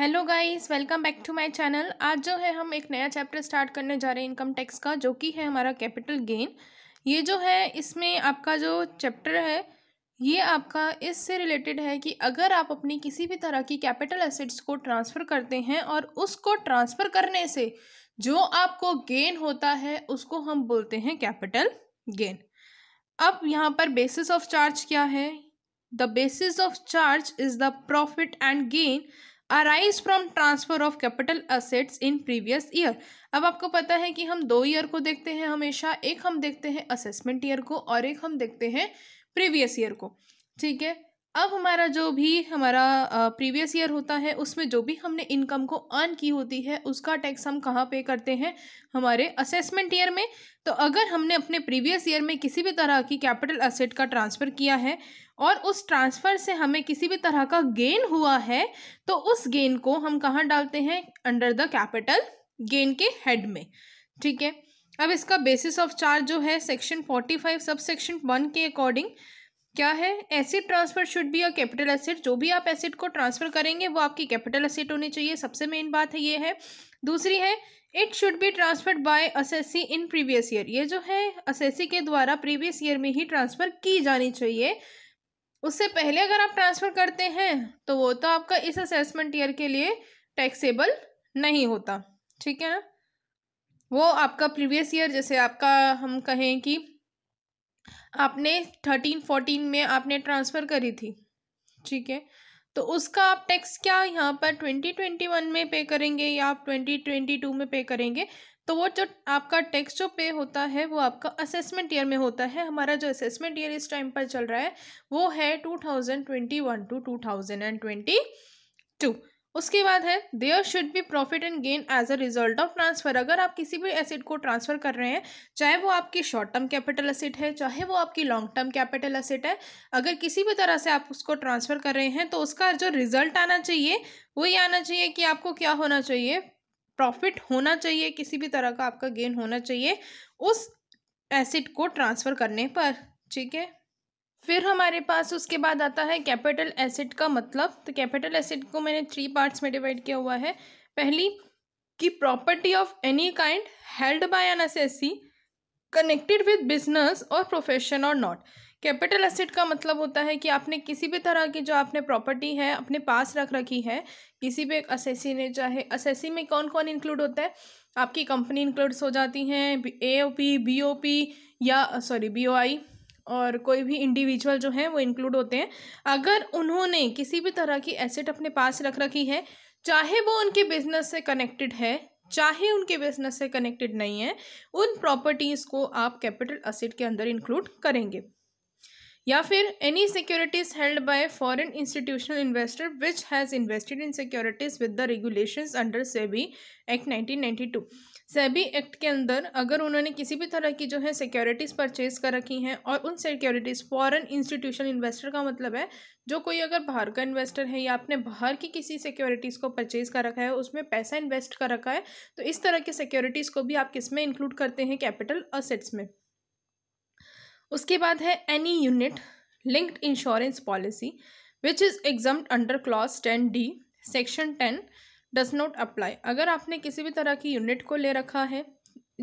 hello guys welcome back to my channel आज जो है हम एक नया चैप्टर स्टार्ट करने जा रहे हैं इनकम टैक्स का जो कि है हमारा कैपिटल गेन ये जो है इसमें आपका जो चैप्टर है ये आपका इससे रिलेटेड है कि अगर आप अपनी किसी भी तरह की कैपिटल एसेट्स को ट्रांसफ़र करते हैं और उसको ट्रांसफ़र करने से जो आपको गेन होता है उसको हम बोलते हैं कैपिटल गेन अब यहाँ पर बेसिस ऑफ चार्ज क्या है the basis of charge is the profit and gain arise from transfer of capital assets in previous year अब आपको पता है कि हम दो ईयर को देखते हैं हमेशा एक हम देखते हैं असेसमेंट ईयर को और एक हम देखते हैं प्रीवियस ईयर को ठीक है अब हमारा जो भी हमारा प्रीवियस ईयर होता है उसमें जो भी हमने इनकम को अर्न की होती है उसका टैक्स हम कहाँ पे करते हैं हमारे असेसमेंट ईयर में तो अगर हमने अपने प्रीवियस ईयर में किसी भी तरह की कैपिटल असेट का ट्रांसफ़र किया है और उस ट्रांसफ़र से हमें किसी भी तरह का गेन हुआ है तो उस गेन को हम कहाँ डालते हैं अंडर द कैपिटल गेन के हेड में ठीक है अब इसका बेसिस ऑफ चार्ज जो है section forty five sub section one के अकॉर्डिंग क्या है asset transfer should be a capital asset जो भी आप एसिड को ट्रांसफर करेंगे वो आपकी कैपिटल एसिड होनी चाहिए सबसे मेन बात है ये है दूसरी है it should be transferred by assessee in previous year ये जो है असेसी के द्वारा प्रीवियस ईयर में ही ट्रांसफर की जानी चाहिए उससे पहले अगर आप ट्रांसफ़र करते हैं तो वो तो आपका इस असेसमेंट ईयर के लिए टैक्सेबल नहीं होता ठीक है ना वो आपका प्रीवियस ईयर जैसे आपका हम कहें कि आपने थर्टीन फोर्टीन में आपने ट्रांसफ़र करी थी ठीक है तो उसका आप टैक्स क्या यहाँ पर ट्वेंटी ट्वेंटी वन में पे करेंगे या आप ट्वेंटी ट्वेंटी टू में पे करेंगे तो वो जो आपका टैक्स जो पे होता है वो आपका असेसमेंट ईयर में होता है हमारा जो असेसमेंट ईयर इस टाइम पर चल रहा है वो है two thousand twenty one two two thousand and twenty two उसके बाद है there should be profit and gain as a result of transfer अगर आप किसी भी एसेट को ट्रांसफर कर रहे हैं चाहे वो आपकी शॉर्ट टर्म कैपिटल असेट है चाहे वो आपकी लॉन्ग टर्म कैपिटल असेट है अगर किसी भी तरह से आप उसको ट्रांसफर कर रहे हैं तो उसका जो रिजल्ट आना चाहिए वो ये आना चाहिए कि आपको क्या होना चाहिए प्रॉफिट होना चाहिए किसी भी तरह का आपका गेन होना चाहिए उस एसिड को ट्रांसफ़र करने पर ठीक है फिर हमारे पास उसके बाद आता है कैपिटल एसिड का मतलब तो कैपिटल एसिड को मैंने थ्री पार्ट्स में डिवाइड किया हुआ है पहली कि property of any kind held by an S connected with business और प्रोफेशन और नॉट कैपिटल एसेट का मतलब होता है कि आपने किसी भी तरह की जो आपने प्रॉपर्टी है अपने पास रख रखी है किसी भी असेसी ने चाहे असेसी में कौन कौन इंक्लूड होता है आपकी कंपनी इंक्लूड्स हो जाती हैं A O P B O P या सॉरी बी ओ आई और कोई भी इंडिविजुअल जो हैं वो इंक्लूड होते हैं अगर उन्होंने किसी भी तरह की एसेट अपने पास रख रखी है चाहे वो उनके बिजनेस से कनेक्टेड है चाहे उनके बिजनेस से कनेक्टेड नहीं है उन प्रॉपर्टीज़ को आप कैपिटल असेट के अंदर इंक्लूड करेंगे या फिर any securities held by foreign institutional investor which has invested in securities with the regulation under SEBI act 1992 SEBI act के अंदर अगर उन्होंने किसी भी तरह की जो है सिक्योरिटीज़ परचेज कर रखी हैं और उन सिक्योरिटीज़ फॉरेन इंस्टीट्यूशनल इन्वेस्टर का मतलब है जो कोई अगर बाहर का इन्वेस्टर है या आपने बाहर की किसी सिक्योरिटीज़ को परचेज़ कर रखा है उसमें पैसा इन्वेस्ट कर रखा है तो इस तरह के सिक्योरिटीज़ को भी आप किस में इंक्लूड करते हैं कैपिटल असेट्स में उसके बाद है any unit linked insurance policy which is exempt under clause ten D section ten does not apply अगर आपने किसी भी तरह की यूनिट को ले रखा है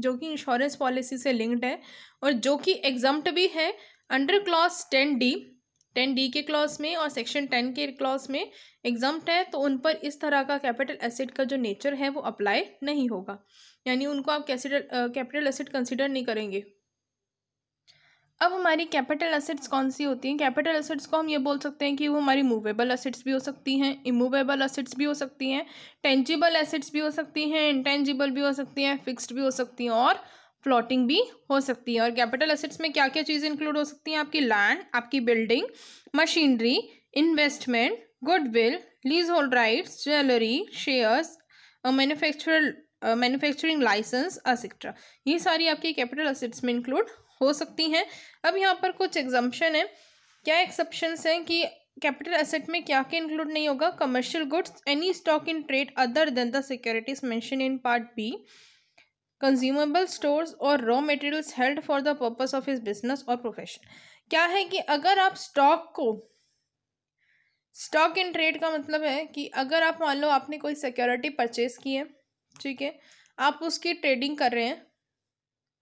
जो कि इंश्योरेंस पॉलिसी से लिंक्ड है और जो कि एग्जम्प्ट भी है under clause ten D ten D के क्लॉज में और सेक्शन टेन के क्लॉज में एग्जम्प्ट है तो उन पर इस तरह का कैपिटल एसिड का जो नेचर है वो अप्लाई नहीं होगा यानी उनको आप कैसे कैपिटल एसिड कंसिडर नहीं करेंगे अब हमारी कैपिटल असेट्स कौन सी होती हैं कैपिटल असेट्स को हम ये बोल सकते हैं कि वो हमारी मूवेबल असेट्स भी हो सकती हैं इमूवेबल असेट्स भी हो सकती हैं टेंजिबल एसेट्स भी हो सकती हैं इंटेंजिबल भी हो सकती हैं फिक्स्ड भी हो सकती हैं और फ्लोटिंग भी हो सकती है और कैपिटल असेट्स में क्या क्या चीज़ें इंक्लूड हो सकती हैं आपकी लैंड आपकी building machinery investment goodwill leasehold rights jewellery shares manufactural manufacturing licence etcetera ये सारी आपकी कैपिटल असेट्स में इंक्लूड हो सकती हैं अब यहाँ पर कुछ एग्जाम्पन है क्या एक्सेप्शंस हैं कि कैपिटल एसेट में क्या क्या इंक्लूड नहीं होगा commercial goods any stock in trade other than the securities mention in part B consumable stores और raw materials held for the purpose of his business और प्रोफेशन क्या है कि अगर आप स्टॉक को स्टॉक इन ट्रेड का मतलब है कि अगर आप मान लो आपने कोई सिक्योरिटी परचेज की है ठीक है आप उसकी ट्रेडिंग कर रहे हैं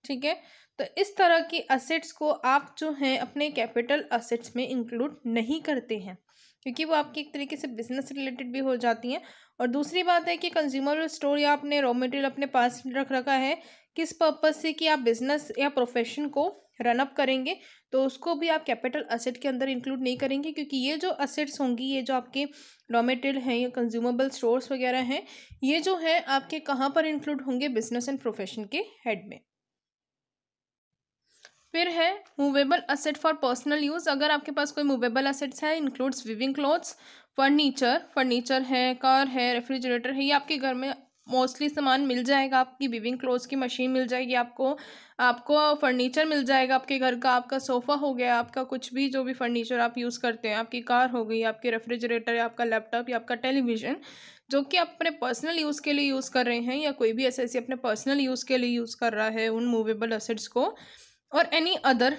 ठीक है तो इस तरह की असेट्स को आप जो हैं अपने कैपिटल असेट्स में इंक्लूड नहीं करते हैं क्योंकि वो आपकी एक तरीके से बिजनेस रिलेटेड भी हो जाती हैं और दूसरी बात है कि कंज्यूमर स्टोर या आपने रॉ मटेरियल अपने पास रख रखा है किस पर्पज़ से कि आप बिजनेस या प्रोफेशन को रनअप करेंगे तो उसको भी आप कैपिटल असेट के अंदर इंक्लूड नहीं करेंगे क्योंकि ये जो असेट्स होंगी ये जो आपके रॉ मेटेरियल हैं या कंज्यूमेबल स्टोर्स वगैरह हैं ये जो है आपके कहाँ पर इंक्लूड होंगे बिजनेस एंड प्रोफेशन के हेड में फिर है movable asset for personal use अगर आपके पास कोई मूवेबल असेट्स हैं includes wearing clothes furniture furniture है कार है रेफ्रिजरेटर है ये आपके घर में मोस्टली सामान मिल जाएगा आपकी विविंग क्लोथ्स की मशीन मिल जाएगी आपको आपको फर्नीचर मिल जाएगा आपके घर का आपका सोफ़ा हो गया आपका कुछ भी जो भी फर्नीचर आप यूज़ करते हैं आपकी कार हो गई आपके रेफ्रिजरेटर या आपका लैपटॉप या आपका टेलीविज़न जो कि आप अपने पर्सनल यूज़ के लिए यूज़ कर रहे हैं या कोई भी ऐसे ऐसे अपने पर्सनल यूज़ के लिए यूज़ कर रहा है उन मूवेबल असेट्स को और any other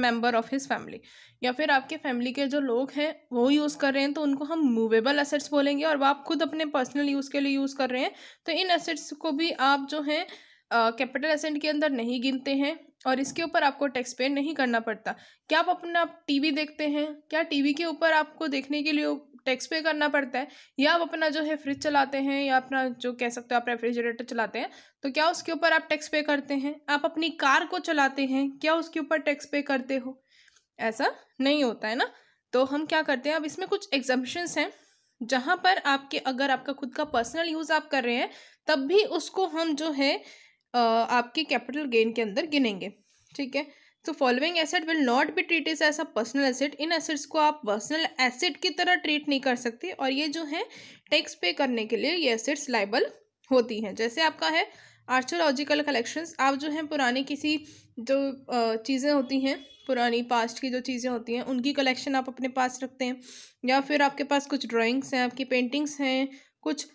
member of his family या फिर आपके फैमिली के जो लोग हैं वो यूज़ कर रहे हैं तो उनको हम मूवेबल एसेट्स बोलेंगे और आप खुद अपने पर्सनल यूज़ के लिए यूज़ कर रहे हैं तो इन एसेट्स को भी आप जो हैं कैपिटल एसेट के अंदर नहीं गिनते हैं और इसके ऊपर आपको टैक्स पे नहीं करना पड़ता क्या आप अपना आप टीवी देखते हैं क्या टीवी के ऊपर आपको देखने के लिए टैक्स पे करना पड़ता है या आप अपना जो है फ्रिज चलाते हैं या अपना जो कह सकते हो आप रेफ्रिजरेटर चलाते हैं तो क्या उसके ऊपर आप टैक्स पे करते हैं आप अपनी कार को चलाते हैं क्या उसके ऊपर टैक्स पे करते हो ऐसा नहीं होता है ना तो हम क्या करते हैं अब इसमें कुछ एग्जाम्पन्स हैं जहाँ पर आपके अगर आपका खुद का पर्सनल यूज़ आप कर रहे हैं तब भी उसको हम जो है आपके कैपिटल गेन के अंदर गिनेंगे ठीक है तो following asset will not be treat is as a personal asset in assets को आप पर्सनल एसेट की तरह ट्रीट नहीं कर सकते और ये जो है टैक्स पे करने के लिए ये एसेट्स लाइबल होती हैं जैसे आपका है आर्चोलॉजिकल कलेक्शंस आप जो हैं पुराने किसी जो चीज़ें होती हैं पुरानी पास्ट की जो चीज़ें होती हैं उनकी कलेक्शन आप अपने पास रखते हैं या फिर आपके पास कुछ ड्राइंग्स हैं आपकी पेंटिंग्स हैं कुछ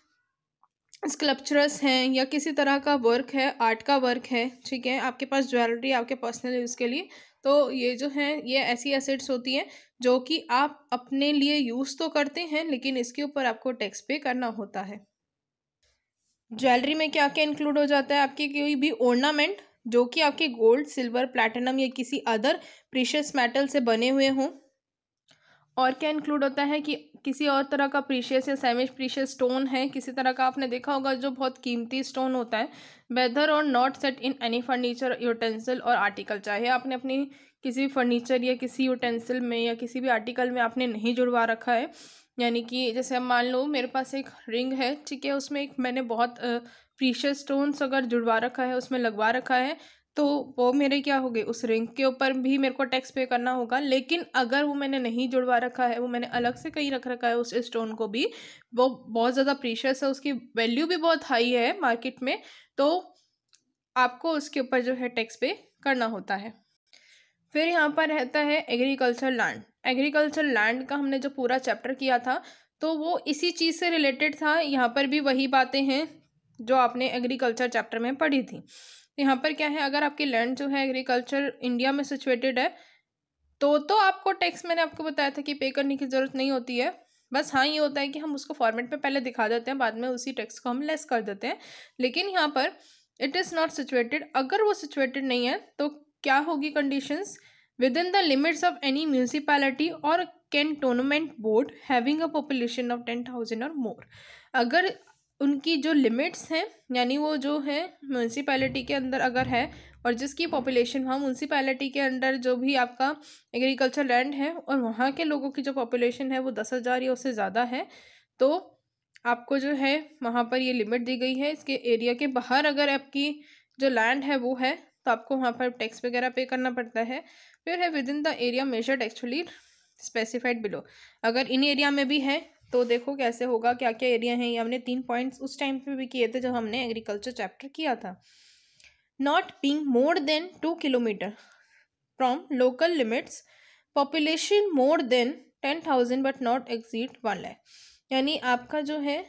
स्कल्पचर्स हैं या किसी तरह का वर्क है आर्ट का वर्क है ठीक है आपके पास ज्वेलरी आपके पर्सनल यूज़ के लिए तो ये जो है ये ऐसी एसेट्स होती हैं जो कि आप अपने लिए यूज़ तो करते हैं लेकिन इसके ऊपर आपको टैक्स पे करना होता है ज्वेलरी में क्या क्या इंक्लूड हो जाता है आपके कोई भी ओर्नामेंट जो कि आपके गोल्ड सिल्वर प्लैटिनम या किसी अदर प्रीशियस मेटल से बने हुए हों और क्या इंक्लूड होता है कि किसी और तरह का प्रीशियस या सेमी प्रीशियस स्टोन है किसी तरह का आपने देखा होगा जो बहुत कीमती स्टोन होता है वेदर और not set in any furniture utensil और आर्टिकल चाहे आपने अपनी किसी फर्नीचर या किसी यूटेंसिल में या किसी भी आर्टिकल में आपने नहीं जुड़वा रखा है यानी कि जैसे हम मान लो मेरे पास एक रिंग है ठीक है उसमें एक मैंने बहुत प्रीशियस स्टोन्स अगर जुड़वा रखा है उसमें लगवा रखा है तो वो मेरे क्या हो गए उस रिंग के ऊपर भी मेरे को टैक्स पे करना होगा लेकिन अगर वो मैंने नहीं जुड़वा रखा है वो मैंने अलग से कहीं रख रखा है उस स्टोन को भी वो बहुत ज़्यादा प्रीशियस है उसकी वैल्यू भी बहुत हाई है मार्केट में तो आपको उसके ऊपर जो है टैक्स पे करना होता है फिर यहाँ पर रहता है एग्रीकल्चर लैंड एग्रीकल्चर लैंड का हमने जो पूरा चैप्टर किया था तो वो इसी चीज़ से रिलेटेड था यहाँ पर भी वही बातें हैं जो आपने एग्रीकल्चर चैप्टर में पढ़ी थी तो यहाँ पर क्या है अगर आपकी लैंड जो है एग्रीकल्चर इंडिया में सिचुएटेड है तो तो आपको टैक्स मैंने आपको बताया था कि पे करने की ज़रूरत नहीं होती है बस हाँ ये होता है कि हम उसको फॉर्मेट में पहले दिखा देते हैं बाद में उसी टैक्स को हम लेस कर देते हैं लेकिन यहाँ पर इट इज़ नॉट सिचुएटेड अगर वो सिचुएटेड नहीं है तो क्या होगी conditions within the limits of any municipality और can cantonment board having a population of ten thousand और मोर अगर उनकी जो लिमिट्स हैं यानी वो जो है म्यूनसिपैलिटी के अंदर अगर है और जिसकी पॉपुलेशन वहाँ म्यूनसिपैलिटी के अंडर जो भी आपका एग्रीकल्चर लैंड है और वहाँ के लोगों की जो पॉपुलेशन है वो दस हज़ार या उससे ज़्यादा है तो आपको जो है वहाँ पर ये लिमिट दी गई है इसके एरिया के बाहर अगर आपकी जो लैंड है वो है तो आपको वहाँ पर टैक्स वगैरह पे करना पड़ता है फिर है within the area measured actually specified below अगर इन एरिया में भी है तो देखो कैसे होगा क्या क्या एरिया हैं ये हमने तीन पॉइंट्स उस टाइम पे भी किए थे जब हमने एग्रीकल्चर चैप्टर किया था not being more than two kilometre from local limits population more than ten thousand but not exceed one lakh यानी आपका जो है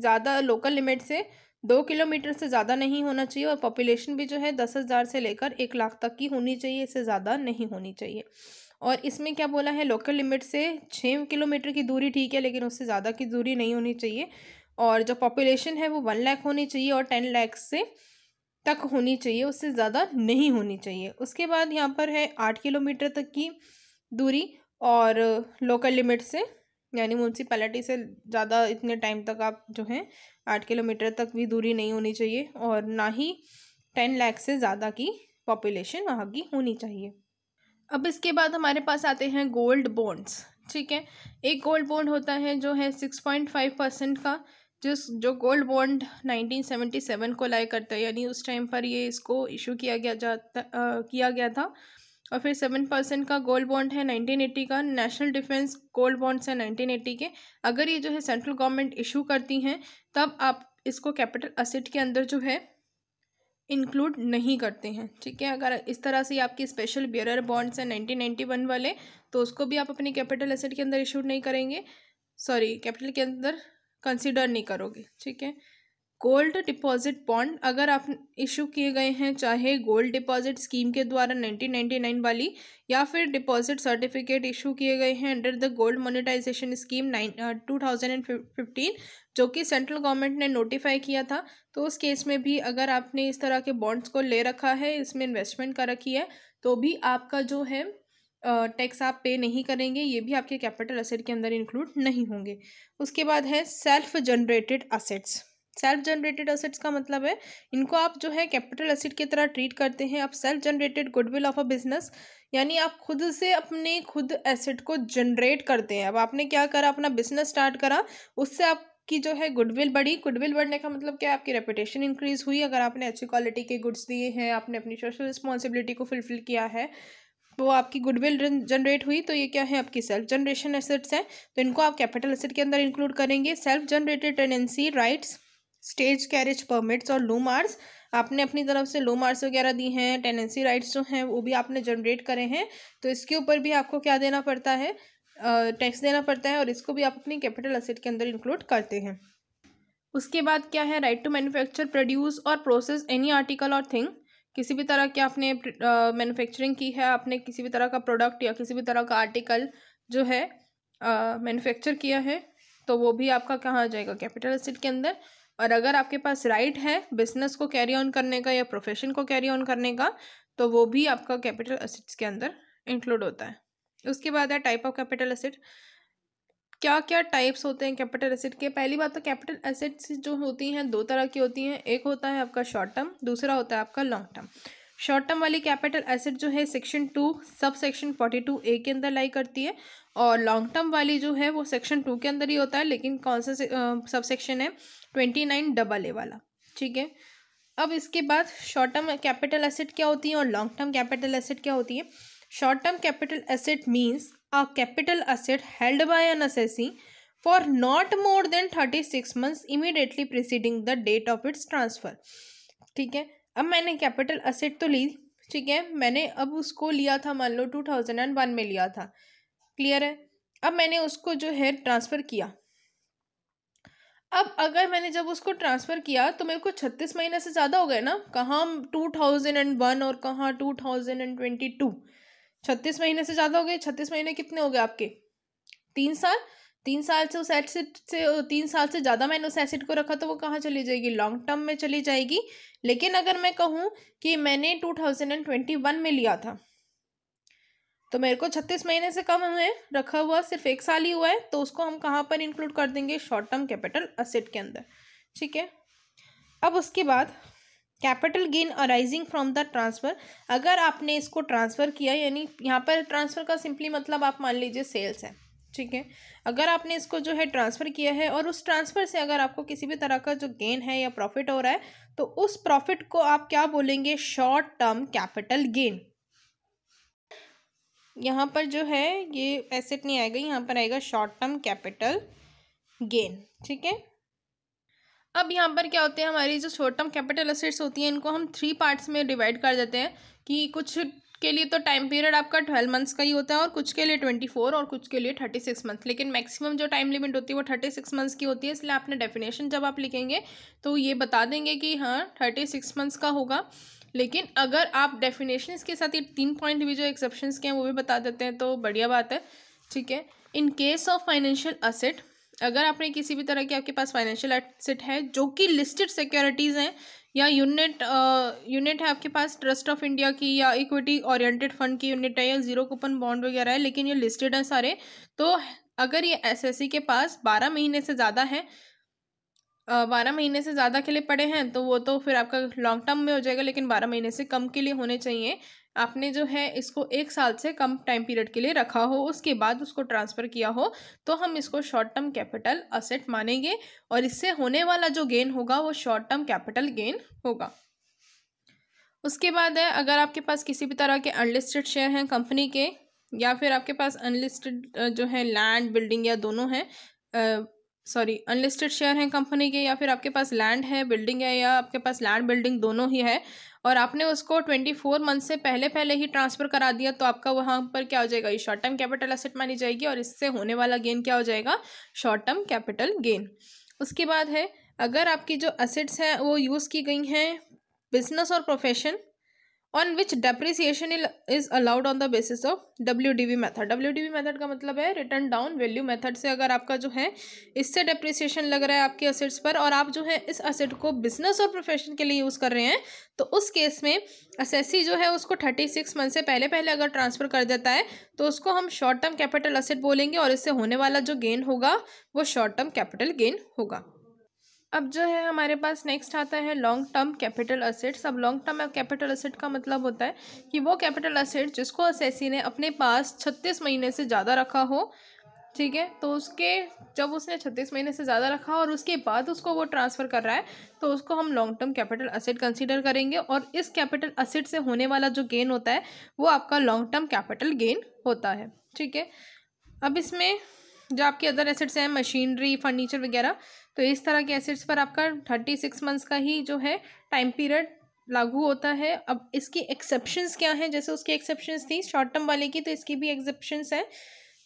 ज़्यादा लोकल लिमिट से दो किलोमीटर से ज़्यादा नहीं होना चाहिए और पॉपुलेशन भी जो है दस हज़ार से लेकर एक लाख तक की होनी चाहिए इससे ज़्यादा नहीं होनी चाहिए और इसमें क्या बोला है लोकल लिमिट से छः किलोमीटर की दूरी ठीक है लेकिन उससे ज़्यादा की दूरी नहीं होनी चाहिए और जो पॉपुलेशन है वो वन लाख होनी चाहिए और टेन लाख से तक होनी चाहिए उससे ज़्यादा नहीं होनी चाहिए उसके बाद यहाँ पर है आठ किलोमीटर तक की दूरी और लोकल लिमिट से यानी म्यूनसिपैलिटी से ज़्यादा इतने टाइम तक आप जो हैं आठ किलोमीटर तक भी दूरी नहीं होनी चाहिए और ना ही टेन लाख से ज़्यादा की पॉपुलेशन वहाँ की होनी चाहिए अब इसके बाद हमारे पास आते हैं गोल्ड बॉन्ड्स ठीक है एक गोल्ड बॉन्ड होता है जो है सिक्स पॉइंट फाइव परसेंट का जिस जो गोल्ड बॉन्ड सेवन को लाया करता है यानी उस टाइम पर ये इसको इशू किया गया जाता आ, किया गया था और फिर सेवन परसेंट का गोल्ड बॉन्ड है नाइनटीन एट्टी का नेशनल डिफेंस गोल्ड बॉन्ड्स है एट्टी के अगर ये जो है सेंट्रल गवर्नमेंट इशू करती हैं तब आप इसको कैपिटल असेट के अंदर जो है इंक्लूड नहीं करते हैं ठीक है अगर इस तरह से आपके स्पेशल बियरर बॉन्ड्स हैं नाइनटीन नाइन्टी वन वाले तो उसको भी आप अपने कैपिटल एसेट के अंदर इशूड नहीं करेंगे सॉरी कैपिटल के अंदर कंसिडर नहीं करोगे ठीक है गोल्ड डिपॉजिट बॉन्ड अगर आप इशू किए गए हैं चाहे गोल्ड डिपॉजिट स्कीम के द्वारा 1999 वाली या फिर डिपॉजिट सर्टिफिकेट इशू किए गए हैं under the gold monetisation scheme nine two जो कि सेंट्रल गवर्नमेंट ने नोटिफाई किया था तो उस केस में भी अगर आपने इस तरह के बॉन्ड्स को ले रखा है इसमें इन्वेस्टमेंट कर रखी है तो भी आपका जो है टैक्स आप पे नहीं करेंगे ये भी आपके कैपिटल असेट के अंदर इंक्लूड नहीं होंगे उसके बाद है self generated assets self generated assets का मतलब है इनको आप जो है कैपिटल असेट की तरह ट्रीट करते हैं आप self generated goodwill of a business यानी आप खुद से अपने खुद एसेट को जनरेट करते हैं अब आपने क्या करा अपना बिजनेस स्टार्ट करा उससे आप कि जो है गुडविल बढ़ी गुडविल बढ़ने का मतलब क्या है आपकी रेपुटेशन इंक्रीज़ हुई अगर आपने अच्छी क्वालिटी के गुड्स दिए हैं आपने अपनी सोशल रिस्पॉन्सिबिलिटी को फुलफिल किया है वो आपकी गुडविल जनरेट हुई तो ये क्या है आपकी सेल्फ जनरेशन एसेट्स हैं तो इनको आप कैपिटल एसेट के अंदर इंक्लूड करेंगे self generated tenancy rights stage carriage permits और लो मार्स आपने अपनी तरफ से लो मार्स वगैरह दी हैं टेनेंसी राइट्स जो हैं वो भी आपने जनरेट करे हैं तो इसके ऊपर भी आपको क्या देना पड़ता है टैक्स देना पड़ता है और इसको भी आप अपनी कैपिटल असेट के अंदर इंक्लूड करते हैं उसके बाद क्या है राइट टू मैन्युफैक्चर प्रोड्यूस और प्रोसेस एनी आर्टिकल और थिंग किसी भी तरह की आपने मैन्युफैक्चरिंग की है आपने किसी भी तरह का प्रोडक्ट या किसी भी तरह का आर्टिकल जो है मैन्युफैक्चर किया है तो वो भी आपका कहाँ आ जाएगा कैपिटल असेट के अंदर और अगर आपके पास राइट है बिजनेस को कैरी ऑन करने का या प्रोफेशन को कैरी ऑन करने का तो वो भी आपका कैपिटल असिट्स के अंदर इंक्लूड होता है उसके बाद है टाइप ऑफ कैपिटल असिट क्या क्या टाइप्स होते हैं कैपिटल एसेट के पहली बात तो कैपिटल एसेट्स जो होती हैं दो तरह की होती हैं एक होता है आपका शॉर्ट टर्म दूसरा होता है आपका लॉन्ग टर्म शॉर्ट टर्म वाली कैपिटल एसेट जो है section two sub section forty two A के अंदर लाई करती है और लॉन्ग टर्म वाली जो है वो सेक्शन टू के अंदर ही होता है लेकिन कौन सा सब सेक्शन है ट्वेंटी नाइन डबल ए वाला ठीक है अब इसके बाद शॉर्ट टर्म कैपिटल एसेट क्या होती है और लॉन्ग टर्म कैपिटल एसेट क्या होती है short term capital asset means a capital asset held by an assessee for not more than thirty six months immediately preceding the date of its transfer ठीक है अब मैंने कैपिटल असेट तो ली ठीक है मैंने अब उसको लिया था मान लो टू थाउजेंड एंड वन में लिया था क्लियर है अब मैंने उसको जो है ट्रांसफ़र किया अब अगर मैंने जब उसको ट्रांसफ़र किया तो मेरे को छत्तीस महीने से ज़्यादा हो गए ना कहाँ टू थाउजेंड एंड वन और कहाँ two thousand and twenty two छत्तीस महीने से ज़्यादा हो गए छत्तीस महीने कितने हो गए आपके तीन साल तीन साल से उस एसिड से तीन साल से ज़्यादा मैंने उस एसिड को रखा तो वो कहाँ चली जाएगी लॉन्ग टर्म में चली जाएगी लेकिन अगर मैं कहूँ कि मैंने two thousand and twenty one में लिया था तो मेरे को छत्तीस महीने से कम है रखा हुआ सिर्फ एक साल ही हुआ है तो उसको हम कहाँ पर इंक्लूड कर देंगे शॉर्ट टर्म कैपिटल असेट के अंदर ठीक है अब उसके बाद capital gain arising from the transfer अगर आपने इसको ट्रांसफ़र किया यानी यहाँ पर ट्रांसफ़र का सिंपली मतलब आप मान लीजिए सेल्स है ठीक है अगर आपने इसको जो है ट्रांसफ़र किया है और उस ट्रांसफ़र से अगर आपको किसी भी तरह का जो गेन है या प्रॉफिट हो रहा है तो उस प्रॉफिट को आप क्या बोलेंगे शॉर्ट टर्म कैपिटल गेन यहाँ पर जो है ये एसेट नहीं आएगा यहाँ पर आएगा शॉर्ट टर्म कैपिटल गेन ठीक है अब यहाँ पर क्या होते हैं हमारी जो शॉर्ट टर्म कैपिटल असेट्स होती हैं इनको हम थ्री पार्ट्स में डिवाइड कर देते हैं कि कुछ के लिए तो टाइम पीरियड आपका ट्वेल्व मंथ्स का ही होता है और कुछ के लिए ट्वेंटी फोर और कुछ के लिए थर्टी सिक्स मंथ लेकिन मैक्सिमम जो टाइम लिमिट होती है वो थर्टी सिक्स मंथ्स की होती है इसलिए आपने डेफिनेशन जब आप लिखेंगे तो ये बता देंगे कि हाँ थर्टी सिक्स मंथ्स का होगा लेकिन अगर आप डेफिनेशन के साथ ये तीन पॉइंट भी जो एक्सेप्शन के हैं वो भी बता देते हैं तो बढ़िया बात है ठीक है in case of financial asset अगर आपने किसी भी तरह के आपके पास फाइनेंशियल एसेट है जो कि लिस्टेड सिक्योरिटीज़ हैं या यूनिट यूनिट है आपके पास ट्रस्ट ऑफ इंडिया की या इक्विटी ओरिएंटेड फंड की यूनिट है या जीरो कूपन बॉन्ड वगैरह है लेकिन ये लिस्टेड हैं सारे तो अगर ये एसएससी के पास बारह महीने से ज़्यादा है बारह महीने से ज़्यादा के लिए पड़े हैं तो वो तो फिर आपका लॉन्ग टर्म में हो जाएगा लेकिन बारह महीने से कम के लिए होने चाहिए आपने जो है इसको एक साल से कम टाइम पीरियड के लिए रखा हो उसके बाद उसको ट्रांसफ़र किया हो तो हम इसको शॉर्ट टर्म कैपिटल असेट मानेंगे और इससे होने वाला जो गेन होगा वो शॉर्ट टर्म कैपिटल गेन होगा उसके बाद है अगर आपके पास किसी भी तरह के अनलिस्टेड शेयर हैं कंपनी के या फिर आपके पास अनलिस्टेड जो है लैंड बिल्डिंग या दोनों हैं सॉरी अनलिस्टेड शेयर हैं कंपनी के या फिर आपके पास लैंड है बिल्डिंग है या आपके पास लैंड बिल्डिंग दोनों ही है और आपने उसको ट्वेंटी फोर मंथ से पहले पहले ही ट्रांसफ़र करा दिया तो आपका वहाँ पर क्या हो जाएगा ये शॉर्ट टर्म कैपिटल असेट मानी जाएगी और इससे होने वाला गेन क्या हो जाएगा शॉर्ट टर्म कैपिटल गेन उसके बाद है अगर आपकी जो असेट्स हैं वो यूज़ की गई हैं बिजनेस और profession on which depreciation is allowed on the basis of W D V method W D V method का मतलब है रिटर्न डाउन वैल्यू मैथड से अगर आपका जो है इससे डेप्रिसिएशन लग रहा है आपके असेट्स पर और आप जो है इस असेट को बिजनेस और प्रोफेशन के लिए यूज़ कर रहे हैं तो उस केस में असेसी जो है उसको थर्टी सिक्स मंथ से पहले पहले अगर ट्रांसफ़र कर देता है तो उसको हम शॉर्ट टर्म कैपिटल असेट बोलेंगे और इससे होने वाला जो गेन होगा वो शॉर्ट टर्म कैपिटल गेन होगा अब जो है हमारे पास नेक्स्ट आता है लॉन्ग टर्म कैपिटल असेट्स अब लॉन्ग टर्म कैपिटल असेट का मतलब होता है कि वो कैपिटल असेट जिसको एस ने अपने पास छत्तीस महीने से ज़्यादा रखा हो ठीक है तो उसके जब उसने छत्तीस महीने से ज़्यादा रखा और उसके बाद उसको वो ट्रांसफ़र कर रहा है तो उसको हम long term capital asset consider करेंगे और इस कैपिटल असेट से होने वाला जो गेन होता है वो आपका लॉन्ग टर्म कैपिटल गेन होता है ठीक है अब इसमें जो आपके अदर एसेट्स हैं मशीनरी फर्नीचर वगैरह तो इस तरह के एसेट्स पर आपका थर्टी सिक्स मंथ्स का ही जो है टाइम पीरियड लागू होता है अब इसकी एक्सेप्शंस क्या हैं जैसे उसकी एक्सेप्शंस थी शॉर्ट टर्म वाले की तो इसकी भी एक्सेप्शंस हैं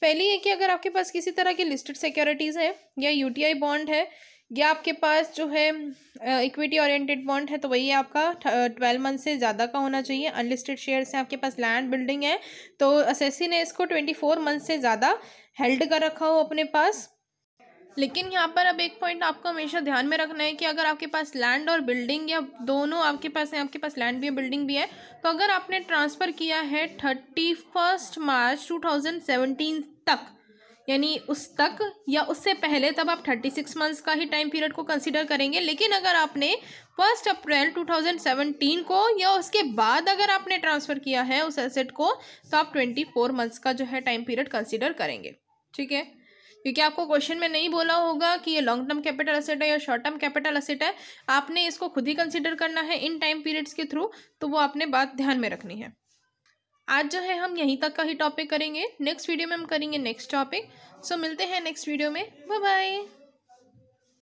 पहली है कि अगर आपके पास किसी तरह की लिस्टेड सिक्योरिटीज़ हैं या आई बॉन्ड है या आपके पास जो है इक्विटी ओरिएंटेड बॉन्ड है तो वही आपका ट्वेल्व मंथ से ज़्यादा का होना चाहिए अनलिस्टेड शेयर्स हैं आपके पास लैंड बिल्डिंग है तो असेसी ने इसको ट्वेंटी फोर मंथ से ज़्यादा हेल्ड कर रखा हो अपने पास लेकिन यहाँ पर अब एक पॉइंट आपको हमेशा ध्यान में रखना है कि अगर आपके पास लैंड और बिल्डिंग या दोनों आपके पास है आपके पास लैंड भी है बिल्डिंग भी है तो अगर आपने ट्रांसफ़र किया है thirty first March two thousand seventeen तक यानी उस तक या उससे पहले तब आप थर्टी सिक्स मंथ्स का ही टाइम पीरियड को कंसिडर करेंगे लेकिन अगर आपने first April two thousand seventeen को या उसके बाद अगर आपने ट्रांसफ़र किया है उस एसेट को तो आप ट्वेंटी फोर मंथ्स का जो है टाइम पीरियड कंसिडर करेंगे ठीक है क्योंकि आपको क्वेश्चन में नहीं बोला होगा कि ये लॉन्ग टर्म कैपिटल असेट है या शॉर्ट टर्म कैपिटल असेट है आपने इसको खुद ही कंसिडर करना है इन टाइम पीरियड्स के थ्रू तो वो आपने बात ध्यान में रखनी है आज जो है हम यहीं तक का ही टॉपिक करेंगे नेक्स्ट वीडियो में हम करेंगे नेक्स्ट टॉपिक सो मिलते हैं नेक्स्ट वीडियो में बाय बाय